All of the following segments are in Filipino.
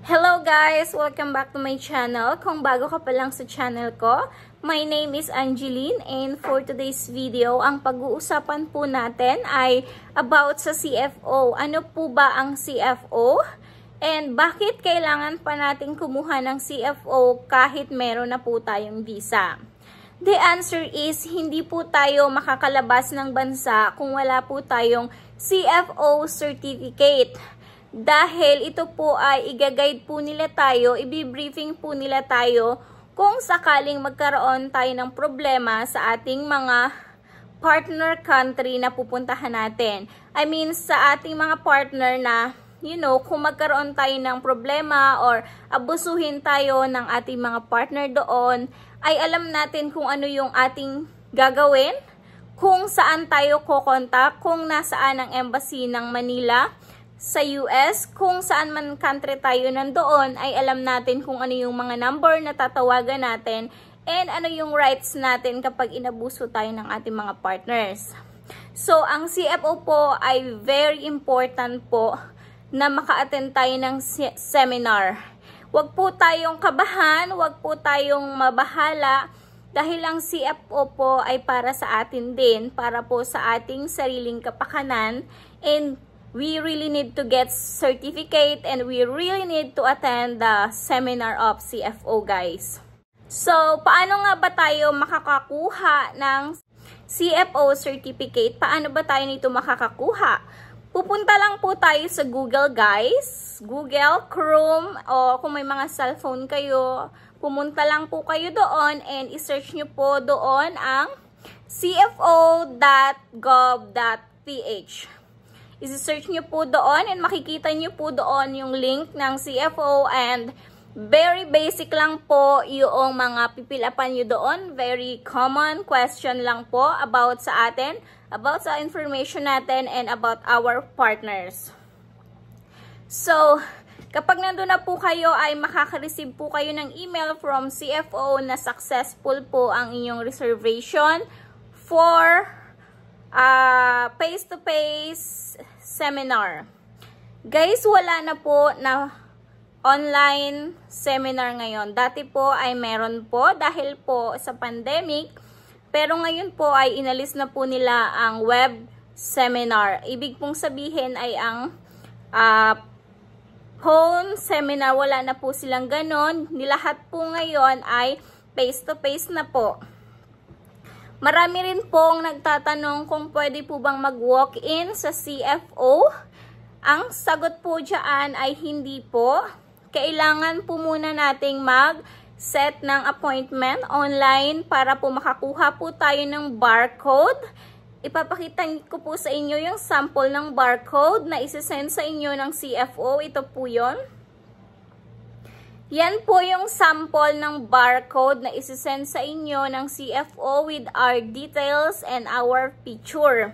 Hello guys! Welcome back to my channel. Kung bago ka pa lang sa channel ko, my name is Angeline and for today's video, ang pag-uusapan po natin ay about sa CFO. Ano po ba ang CFO? And bakit kailangan pa natin kumuha ng CFO kahit meron na po tayong visa? The answer is, hindi po tayo makakalabas ng bansa kung wala po tayong CFO certificate. Dahil ito po ay igaguide po nila tayo, ibibriefing po nila tayo kung sakaling magkaroon tayo ng problema sa ating mga partner country na pupuntahan natin. I mean, sa ating mga partner na you know, kung magkaroon tayo ng problema or abusuhin tayo ng ating mga partner doon, ay alam natin kung ano yung ating gagawin, kung saan tayo kokontak, kung nasaan ang embassy ng Manila, sa US, kung saan man country tayo nandoon, ay alam natin kung ano yung mga number na tatawagan natin and ano yung rights natin kapag inabuso tayo ng ating mga partners. So, ang CFO po ay very important po na maka-attend tayo ng seminar. Huwag po tayong kabahan, huwag po tayong mabahala dahil ang CFO po ay para sa atin din, para po sa ating sariling kapakanan and we really need to get certificate and we really need to attend the seminar of CFO guys. So, paano nga ba tayo makakakuha ng CFO certificate? Paano ba tayo nito makakakuha? Pupunta lang po tayo sa Google guys. Google, Chrome, o kung may mga cellphone kayo, pumunta lang po kayo doon and isearch nyo po doon ang cfo.gov.ph. Isi-search nyo po doon and makikita nyo po doon yung link ng CFO and very basic lang po yung mga pipilapan nyo doon. Very common question lang po about sa atin, about sa information natin, and about our partners. So, Kapag nandun na po kayo ay makaka-receive po kayo ng email from CFO na successful po ang inyong reservation for ah, face-to-face uh, -face seminar. Guys, wala na po na online seminar ngayon. Dati po ay meron po dahil po sa pandemic. Pero ngayon po ay inalis na po nila ang web seminar. Ibig pong sabihin ay ang uh, phone seminar. Wala na po silang ganon. Nilahat po ngayon ay face to -face na po. Marami rin pong nagtatanong kung pwede po bang mag-walk-in sa CFO. Ang sagot po dyan ay hindi po. Kailangan po muna nating mag-set ng appointment online para po makakuha po tayo ng barcode. Ipapakita ko po sa inyo yung sample ng barcode na isasend sa inyo ng CFO. Ito po yon. Yan po yung sample ng barcode na isisend sa inyo ng CFO with our details and our picture.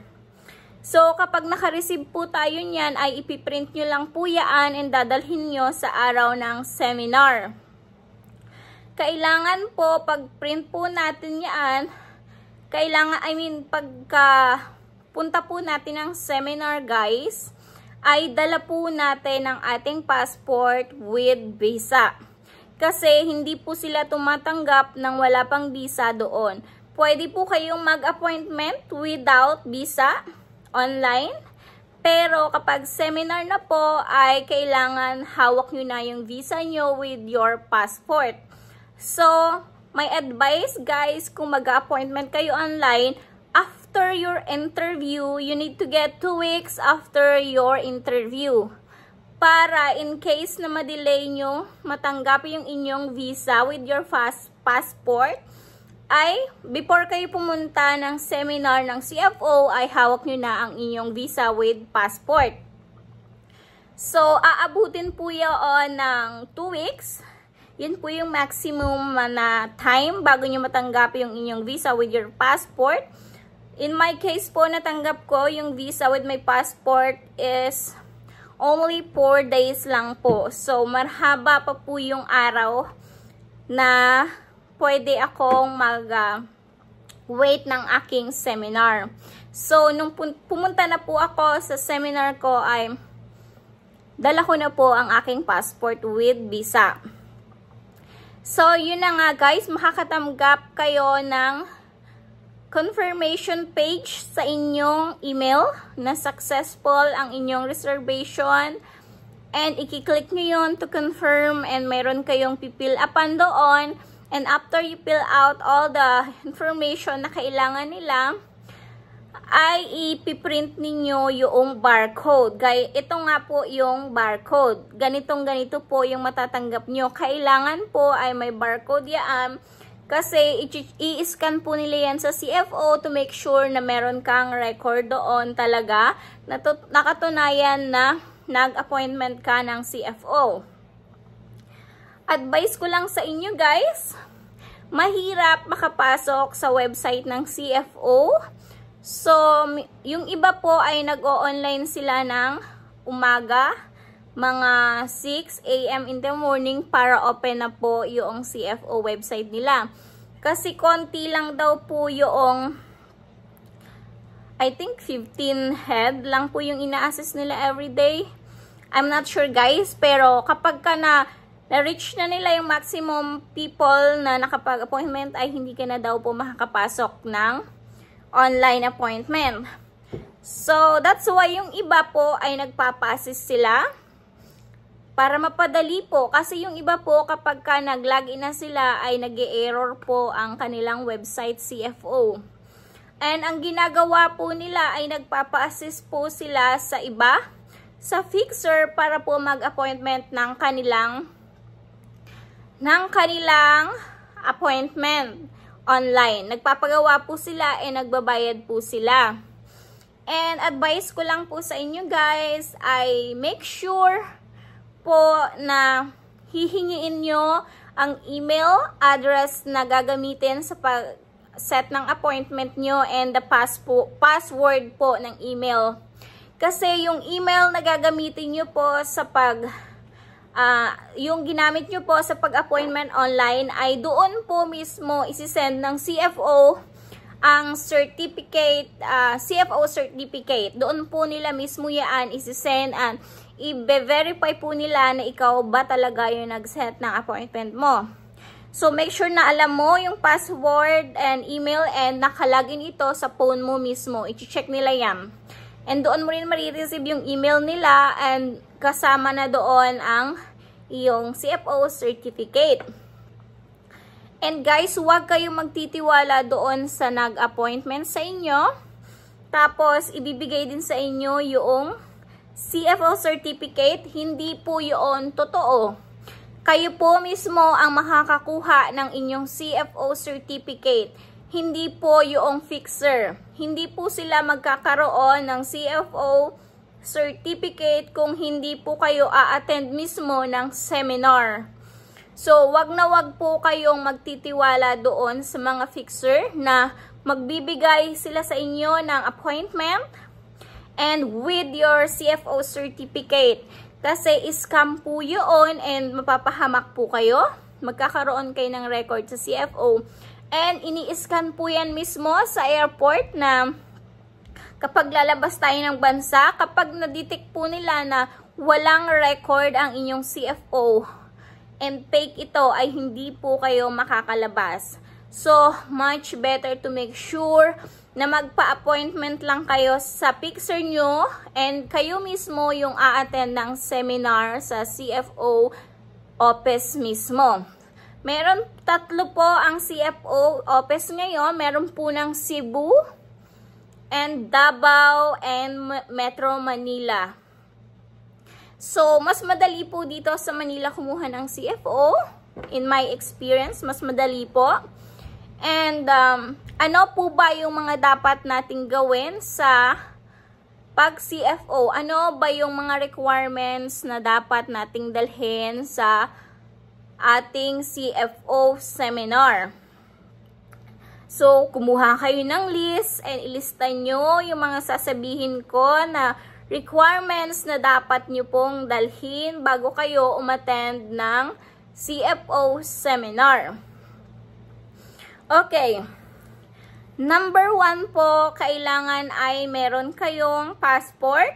So, kapag naka-receive po tayo niyan, ay ipiprint nyo lang po yan and dadalhin nyo sa araw ng seminar. Kailangan po, pag print po natin yan, kailangan, I mean, pagka punta po natin ng seminar, guys, ay dala po natin ang ating passport with visa. Kasi hindi po sila tumatanggap ng wala pang visa doon. Pwede po kayong mag-appointment without visa online. Pero kapag seminar na po ay kailangan hawak nyo na yung visa nyo with your passport. So, my advice guys, kung mag-appointment kayo online, after your interview, you need to get 2 weeks after your interview. Para in case na madelay nyo, matanggap yung inyong visa with your fast passport, ay before kayo pumunta ng seminar ng CFO, ay hawak nyo na ang inyong visa with passport. So, aabutin po yun ng 2 weeks. Yan po yung maximum na time bago nyo matanggap yung inyong visa with your passport. In my case po, natanggap ko yung visa with my passport is only 4 days lang po. So, marhaba pa po yung araw na pwede akong mag uh, wait ng aking seminar. So, nung pumunta na po ako sa seminar ko ay dala ko na po ang aking passport with visa. So, yun na nga guys, makakatanggap kayo ng confirmation page sa inyong email na successful ang inyong reservation. And i-click nyo yon to confirm and meron kayong pipil upan doon. And after you fill out all the information na kailangan nila, ay ipiprint ninyo yung barcode. Gaya, ito nga po yung barcode. Ganitong ganito po yung matatanggap nyo. Kailangan po ay may barcode yaan kasi i-scan po nila yan sa CFO to make sure na meron kang record doon talaga na nakatunayan na nag-appointment ka ng CFO. Advice ko lang sa inyo guys, mahirap makapasok sa website ng CFO. So, yung iba po ay nag-o-online sila ng umaga mga 6 a.m. in the morning para open na po yung CFO website nila. Kasi konti lang daw po yung I think 15 head lang po yung ina-assess nila every day. I'm not sure guys, pero kapag ka na na-reach na nila yung maximum people na nakapag-appointment ay hindi ka na daw po makakapasok ng online appointment. So, that's why yung iba po ay nagpapasis sila para mapadali po kasi yung iba po kapag ka nag-login na sila ay nag error po ang kanilang website CFO. And ang ginagawa po nila ay nagpapa-assist po sila sa iba, sa fixer para po mag-appointment ng kanilang ng kanilang appointment online. Nagpapagawa po sila and nagbabayad po sila. And advice ko lang po sa inyo guys ay make sure po na hihingiin nyo ang email address na gagamitin sa pag set ng appointment nyo and the pass po, password po ng email. Kasi yung email na gagamitin nyo po sa pag, uh, yung ginamit nyo po sa pag-appointment online ay doon po mismo isisend ng CFO ang certificate, uh, ah, CFO certificate. Doon po nila mismo yan isisend and uh, i-verify po nila na ikaw ba talaga yung nag-set ng appointment mo. So, make sure na alam mo yung password and email and nakalagin ito sa phone mo mismo. I-check nila yan. And doon mo rin marireceive yung email nila and kasama na doon ang iyong CFO certificate. And guys, huwag kayong magtitiwala doon sa nag-appointment sa inyo. Tapos, ibibigay din sa inyo yung CFO certificate, hindi po yun totoo. Kayo po mismo ang makakakuha ng inyong CFO certificate. Hindi po yung fixer. Hindi po sila magkakaroon ng CFO certificate kung hindi po kayo a-attend mismo ng seminar. So, wag na wag po kayong magtitiwala doon sa mga fixer na magbibigay sila sa inyo ng appointment and with your CFO certificate. Kasi scam po yun and mapapahamak po kayo. Magkakaroon kayo ng record sa CFO. And ini-scan po yan mismo sa airport na kapag lalabas tayo ng bansa, kapag naditik po nila na walang record ang inyong CFO and fake ito ay hindi po kayo makakalabas. So, much better to make sure na magpa-appointment lang kayo sa picture nyo and kayo mismo yung a-attend ng seminar sa CFO office mismo. Meron tatlo po ang CFO office ngayon. Meron po ng Cebu and Davao and Metro Manila. So, mas madali po dito sa Manila kumuha ng CFO. In my experience, mas madali po. And um, ano po ba yung mga dapat nating gawin sa pag CFO? Ano ba yung mga requirements na dapat nating dalhin sa ating CFO seminar? So, kumuha kayo ng list and ilista nyo yung mga sasabihin ko na requirements na dapat nyo pong dalhin bago kayo umattend ng CFO seminar. Okay. Number one po, kailangan ay meron kayong passport.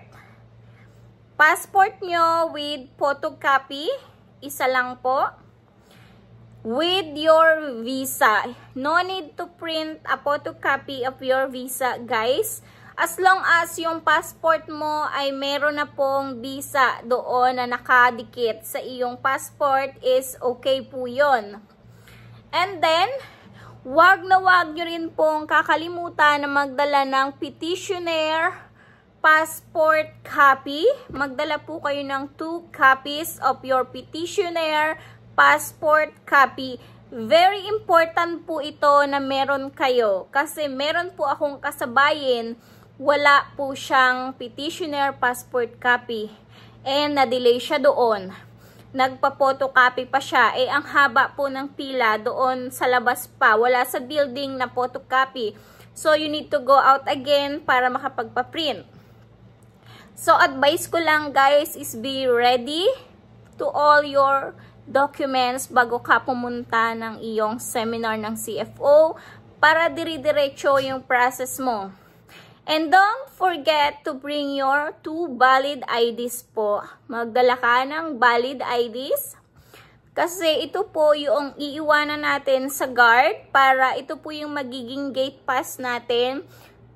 Passport nyo with photocopy. Isa lang po. With your visa. No need to print a photocopy of your visa, guys. As long as yung passport mo ay meron na pong visa doon na nakadikit sa iyong passport is okay po yon. And then, Wag na wag nyo rin pong kakalimutan na magdala ng petitioner passport copy. Magdala po kayo ng 2 copies of your petitioner passport copy. Very important po ito na meron kayo. Kasi meron po akong kasabayin, wala po siyang petitioner passport copy. And na-delay siya doon nagpa-photocopy pa siya. Eh, ang haba po ng pila doon sa labas pa. Wala sa building na photocopy. So, you need to go out again para makapagpa-print. So, advice ko lang guys is be ready to all your documents bago ka pumunta ng iyong seminar ng CFO para dire-diretso yung process mo. And don't forget to bring your two valid IDs po. Magdala ka ng valid IDs. Kasi ito po yung iiwanan natin sa guard para ito po yung magiging gate pass natin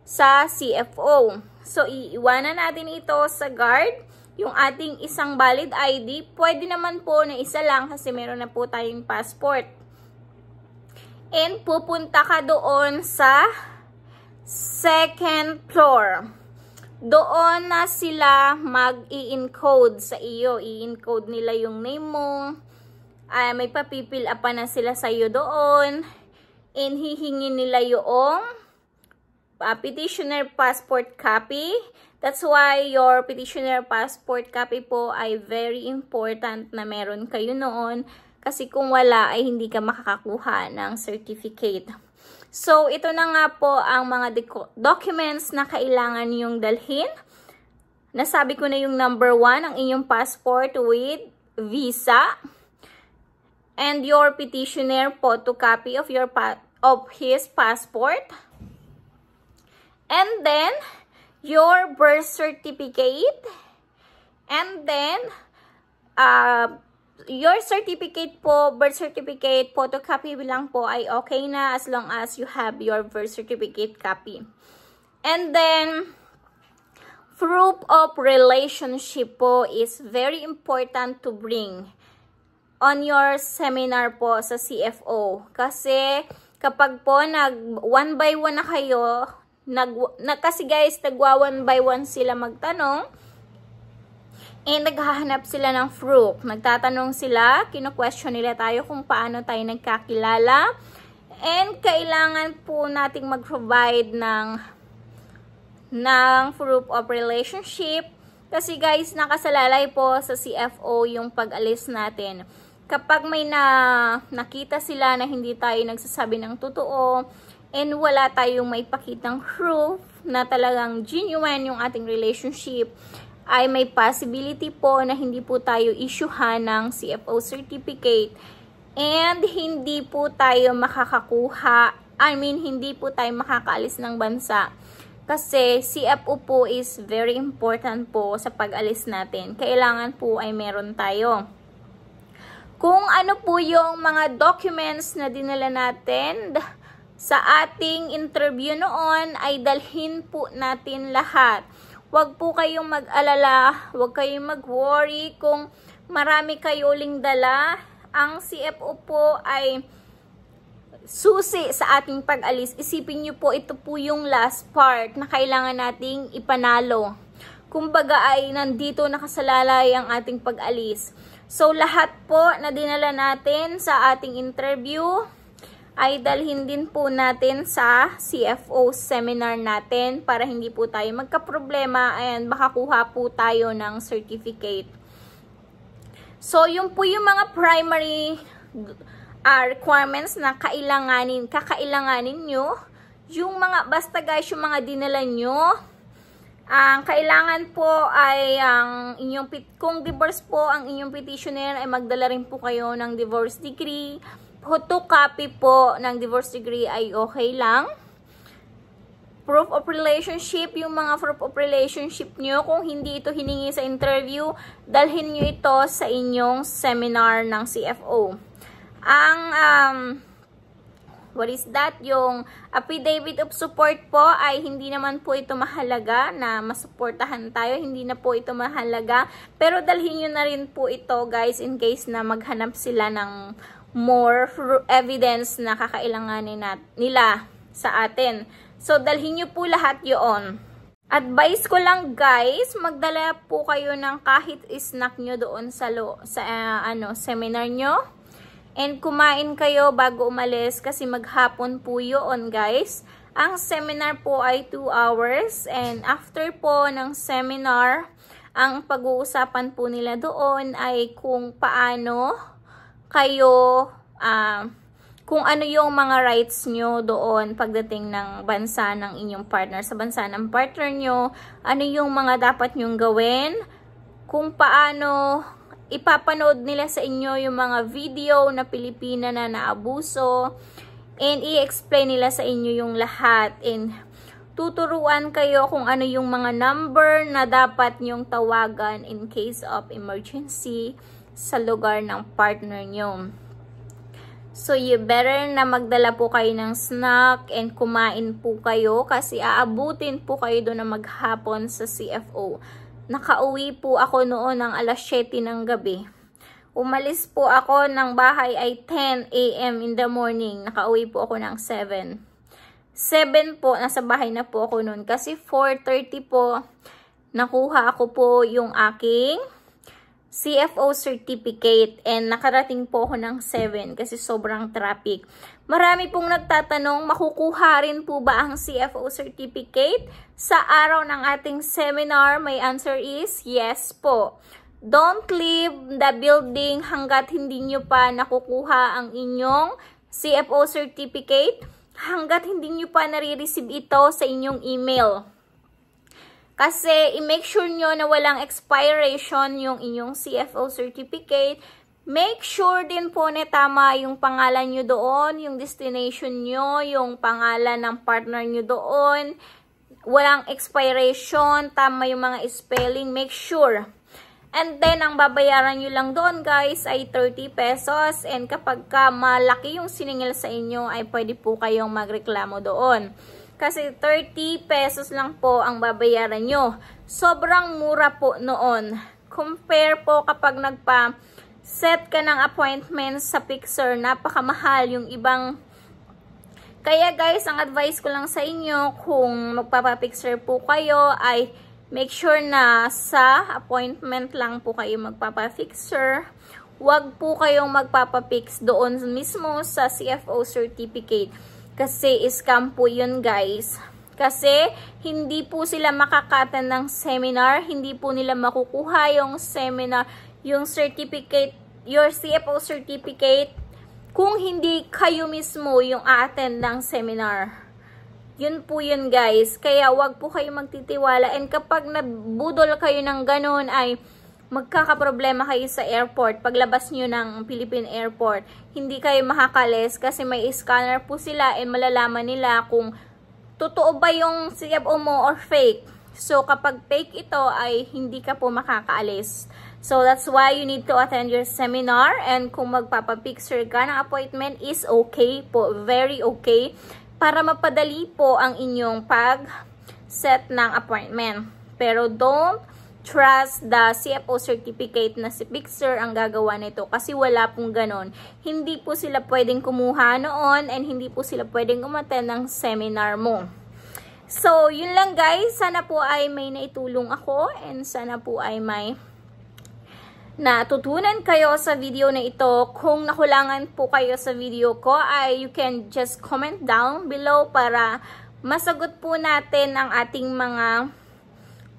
sa CFO. So, iiwanan natin ito sa guard. Yung ating isang valid ID, pwede naman po na isa lang kasi meron na po tayong passport. And pupunta ka doon sa second floor. Doon na sila mag-i-encode sa iyo. I-encode nila yung name mo. Ay, ah, may papipil pa na sila sa iyo doon. And hihingi nila yung uh, petitioner passport copy. That's why your petitioner passport copy po ay very important na meron kayo noon. Kasi kung wala ay hindi ka makakakuha ng certificate. So, ito na nga po ang mga documents na kailangan niyong dalhin. Nasabi ko na yung number 1, ang inyong passport with visa and your petitioner photocopy of your of his passport. And then your birth certificate and then uh your certificate po, birth certificate, photocopy lang po ay okay na as long as you have your birth certificate copy. And then, proof of relationship po is very important to bring on your seminar po sa CFO. Kasi, kapag po nag one by one na kayo, nag, na, kasi guys, nagwa one by one sila magtanong, And eh, naghahanap sila ng fruit. Nagtatanong sila, kino-question nila tayo kung paano tayo nagkakilala. And kailangan po nating mag-provide ng ng proof of relationship. Kasi guys, nakasalalay po sa CFO yung pag-alis natin. Kapag may na, nakita sila na hindi tayo nagsasabi ng totoo, and wala tayong may pakitang proof na talagang genuine yung ating relationship, ay may possibility po na hindi po tayo isyuhan ng CFO certificate and hindi po tayo makakakuha, I mean hindi po tayo makakaalis ng bansa kasi CFO po is very important po sa pag-alis natin. Kailangan po ay meron tayo. Kung ano po yung mga documents na dinala natin sa ating interview noon ay dalhin po natin lahat. Huwag po kayong mag-alala, huwag kayong mag-worry kung marami kayo uling dala. Ang CFO po ay susi sa ating pag-alis. Isipin niyo po, ito po yung last part na kailangan nating ipanalo. Kumbaga ay nandito nakasalalay ang ating pag-alis. So lahat po na dinala natin sa ating interview, ay dalhin din po natin sa CFO seminar natin para hindi po tayo magkaproblema. Ayan, baka kuha po tayo ng certificate. So, yung po yung mga primary uh, requirements na kailanganin, kakailanganin nyo. Yung mga, basta guys, yung mga dinala nyo, ang uh, kailangan po ay ang inyong kung divorce po ang inyong petitioner ay magdala rin po kayo ng divorce decree photocopy po ng divorce degree ay okay lang. Proof of relationship, yung mga proof of relationship nyo, kung hindi ito hiningi sa interview, dalhin nyo ito sa inyong seminar ng CFO. Ang, um, what is that? Yung affidavit of support po ay hindi naman po ito mahalaga na masuportahan tayo. Hindi na po ito mahalaga. Pero dalhin nyo na rin po ito guys in case na maghanap sila ng more evidence na kakailanganin nat nila sa atin. So, dalhin nyo po lahat yon. Advice ko lang guys, magdala po kayo ng kahit snack nyo doon sa, lo, sa uh, ano, seminar nyo. And kumain kayo bago umalis kasi maghapon po yun guys. Ang seminar po ay 2 hours and after po ng seminar, ang pag-uusapan po nila doon ay kung paano kayo uh, kung ano yung mga rights nyo doon pagdating ng bansa ng inyong partner, sa bansa ng partner nyo, ano yung mga dapat nyong gawin, kung paano ipapanood nila sa inyo yung mga video na Pilipina na naabuso, and i-explain nila sa inyo yung lahat, and tuturuan kayo kung ano yung mga number na dapat nyong tawagan in case of emergency, sa lugar ng partner nyo. So, you better na magdala po kayo ng snack and kumain po kayo kasi aabutin po kayo doon na maghapon sa CFO. Nakauwi po ako noon ng alas 7 ng gabi. Umalis po ako ng bahay ay 10 a.m. in the morning. Nakauwi po ako ng 7. 7 po, nasa bahay na po ako noon kasi 4.30 po, nakuha ako po yung aking CFO certificate and nakarating po ako ng 7 kasi sobrang traffic. Marami pong nagtatanong, makukuha rin po ba ang CFO certificate? Sa araw ng ating seminar, my answer is yes po. Don't leave the building hanggat hindi nyo pa nakukuha ang inyong CFO certificate, hanggat hindi nyo pa nare-receive ito sa inyong email. Kasi, i-make sure nyo na walang expiration yung inyong CFO certificate. Make sure din po na tama yung pangalan nyo doon, yung destination nyo, yung pangalan ng partner nyo doon. Walang expiration, tama yung mga spelling, make sure. And then, ang babayaran nyo lang doon guys ay 30 pesos. And kapag ka malaki yung siningil sa inyo, ay pwede po kayong magreklamo doon. Kasi 30 pesos lang po ang babayaran nyo. Sobrang mura po noon. Compare po kapag nagpa set ka ng appointment sa Pixar, napakamahal yung ibang kaya guys, ang advice ko lang sa inyo kung magpapapicture po kayo ay make sure na sa appointment lang po kayo magpapafixture. Huwag po kayong magpapapix doon mismo sa CFO certificate. Kasi scam po yun guys. Kasi hindi po sila makakata ng seminar, hindi po nila makukuha yung seminar, yung certificate, your CFO certificate, kung hindi kayo mismo yung a-attend ng seminar. Yun po yun guys. Kaya wag po kayo magtitiwala. And kapag nabudol kayo ng ganun ay magkakaproblema kayo sa airport, paglabas nyo ng Philippine Airport, hindi kayo makakalis kasi may scanner po sila and malalaman nila kung totoo ba yung CFO mo or fake. So, kapag fake ito ay hindi ka po makakaalis. So, that's why you need to attend your seminar and kung magpapapicture ka ng appointment is okay po, very okay para mapadali po ang inyong pag-set ng appointment. Pero don't trust the CFO certificate na si Pixar ang gagawa nito kasi wala pong ganon. Hindi po sila pwedeng kumuha noon and hindi po sila pwedeng umaten ng seminar mo. So, yun lang guys. Sana po ay may naitulong ako and sana po ay may natutunan kayo sa video na ito. Kung nakulangan po kayo sa video ko, ay you can just comment down below para masagot po natin ang ating mga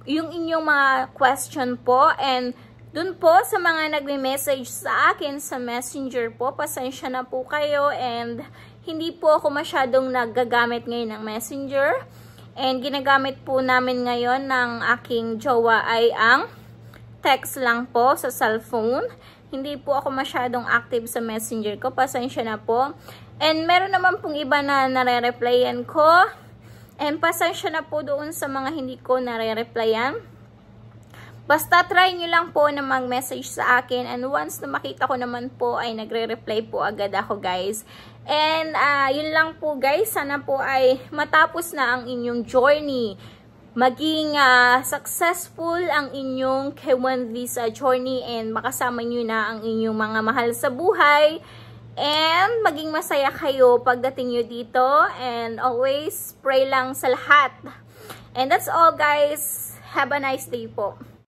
yung inyong mga question po and dun po sa mga nagme-message sa akin sa messenger po, pasensya na po kayo and hindi po ako masyadong nagagamit ngayon ng messenger and ginagamit po namin ngayon ng aking jowa ay ang text lang po sa cellphone. Hindi po ako masyadong active sa messenger ko, pasensya na po. And meron naman pong iba na nare-replyan ko And pasensya na po doon sa mga hindi ko nare-replyan. Basta try nyo lang po na mag-message sa akin and once na makita ko naman po ay nagre-reply po agad ako guys. And uh, yun lang po guys, sana po ay matapos na ang inyong journey. Maging uh, successful ang inyong K1 Visa journey and makasama nyo na ang inyong mga mahal sa buhay. And maging masaya kayo pagdating nyo dito. And always pray lang sa lahat. And that's all guys. Have a nice day po.